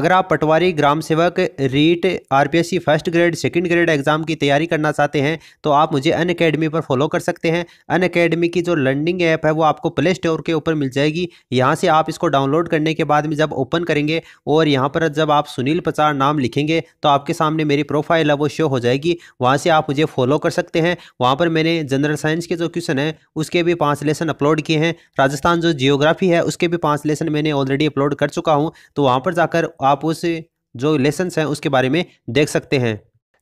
अगर आप पटवारी ग्राम सेवक REET RPSC first grade second grade exam की तैयारी करना चाहते हैं तो आप मुझे अन अकेडमी पर फॉलो कर सकते हैं अन अकेडमी की जो लर्निंग ऐप है वो आपको प्ले स्टोर के ऊपर मिल जाएगी यहाँ से आप इसको डाउनलोड करने के बाद में जब ओपन करेंगे और यहाँ पर जब आप सुनील पचार नाम लिखेंगे तो आपके सामने मेरी प्रोफाइल है वो शो हो जाएगी वहाँ से आप मुझे फॉलो कर सकते हैं वहाँ पर मैंने जनरल साइंस के जो क्वेश्चन है उसके भी पाँच लेसन अपलोड किए हैं राजस्थान जो जियोग्राफी है उसके भी पाँच लेसन मैंने ऑलरेडी अपलोड कर चुका हूँ तो वहाँ पर जाकर आप आप उस जो लेसन्स हैं उसके बारे में देख सकते हैं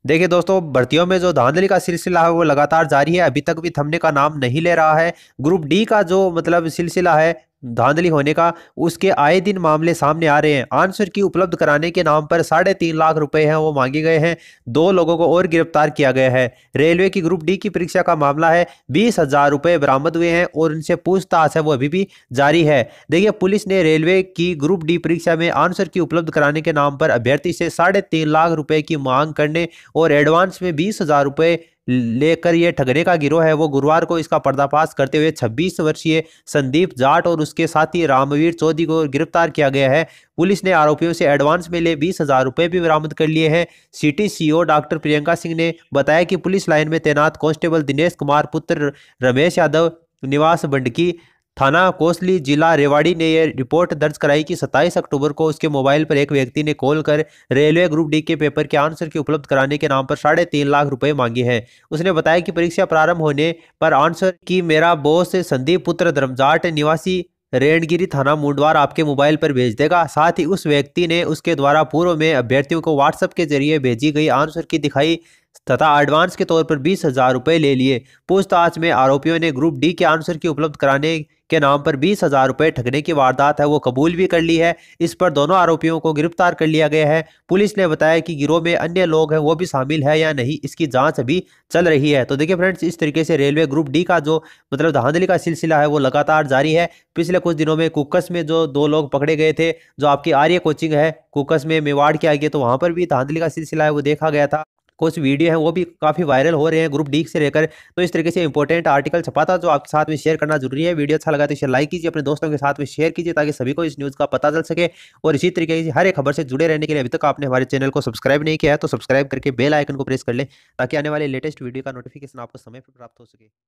देखिए दोस्तों भर्तियों में जो धांधली का सिलसिला है वो लगातार जारी है अभी तक भी थमने का नाम नहीं ले रहा है ग्रुप डी का जो मतलब सिलसिला है धांधली होने का उसके आए दिन मामले सामने आ रहे हैं आंसर की उपलब्ध कराने के नाम पर साढ़े तीन लाख रुपए हैं वो मांगे गए हैं दो लोगों को और गिरफ्तार किया गया है रेलवे की ग्रुप डी की परीक्षा का मामला है बीस हजार रुपये बरामद हुए हैं और उनसे पूछताछ है वो अभी भी जारी है देखिए पुलिस ने रेलवे की ग्रुप डी परीक्षा में आंसर की उपलब्ध कराने के नाम पर अभ्यर्थी से साढ़े तीन लाख रुपये की मांग करने और एडवांस में बीस हजार रुपये लेकर यह ठगने का गिरोह है वो गुरुवार को इसका पर्दाफाश करते हुए 26 वर्षीय संदीप जाट और उसके साथी रामवीर चौधरी को गिरफ्तार किया गया है पुलिस ने आरोपियों से एडवांस में ले बीस हजार रुपये भी बरामद कर लिए हैं city CO doctor Priyanka Singh ने बताया कि पुलिस लाइन में तैनात कांस्टेबल दिनेश कुमार पुत्र रमेश यादव निवास बंडकी थाना कोसली जिला रेवाड़ी ने यह रिपोर्ट दर्ज कराई कि 27 अक्टूबर को उसके मोबाइल पर एक व्यक्ति ने कॉल कर रेलवे ग्रुप डी के पेपर के आंसर की उपलब्ध कराने के नाम पर साढ़े तीन लाख रुपए मांगे हैं उसने बताया कि परीक्षा प्रारंभ होने पर आंसर की मेरा बॉस संदीप पुत्र धर्मजाट निवासी रेणगिरी थाना मुंडवार आपके मोबाइल पर भेज देगा साथ ही उस व्यक्ति ने उसके द्वारा पूर्व में अभ्यर्थियों को व्हाट्सएप के जरिए भेजी गई आंसर की दिखाई तथा एडवांस के तौर पर बीस हजार रुपये ले लिए पूछताछ में आरोपियों ने ग्रुप डी के आंसर की उपलब्ध कराने के नाम पर बीस हजार रुपए ठगने की वारदात है वो कबूल भी कर ली है इस पर दोनों आरोपियों को गिरफ्तार कर लिया गया है पुलिस ने बताया कि गिरोह में अन्य लोग हैं वो भी शामिल है या नहीं इसकी जाँच अभी चल रही है तो देखिए फ्रेंड्स इस तरीके से रेलवे ग्रुप डी का जो मतलब धांधली का सिलसिला है वो लगातार जारी है पिछले कुछ दिनों में कुकस में जो दो लोग पकड़े गए थे जो आपकी आर्य कोचिंग है कुकस में मेवाड़ के आगे तो वहाँ पर भी धांधली का सिलसिला है वो देखा गया था कुछ वीडियो है वो भी काफ़ी वायरल हो रहे हैं ग्रुप डी से लेकर तो इस तरीके से इंपॉर्टेंट आर्टिकल छपा था जो आपके साथ में शेयर करना जरूरी है वीडियो अच्छा लगा तो इसे लाइक कीजिए अपने दोस्तों के साथ में शेयर कीजिए ताकि सभी को इस न्यूज़ का पता चल सके और इसी तरीके से हर एक खबर से जुड़े रहने के लिए अभी तक आपने हमारे चैनल को सब्सक्राइब नहीं किया है तो सब्सक्राइब करके बेल आइकन को प्रेस कर लें ताकि आने वाले लेटेस्ट वीडियो का नोटिफिकेशन आपको समय पर प्राप्त हो सके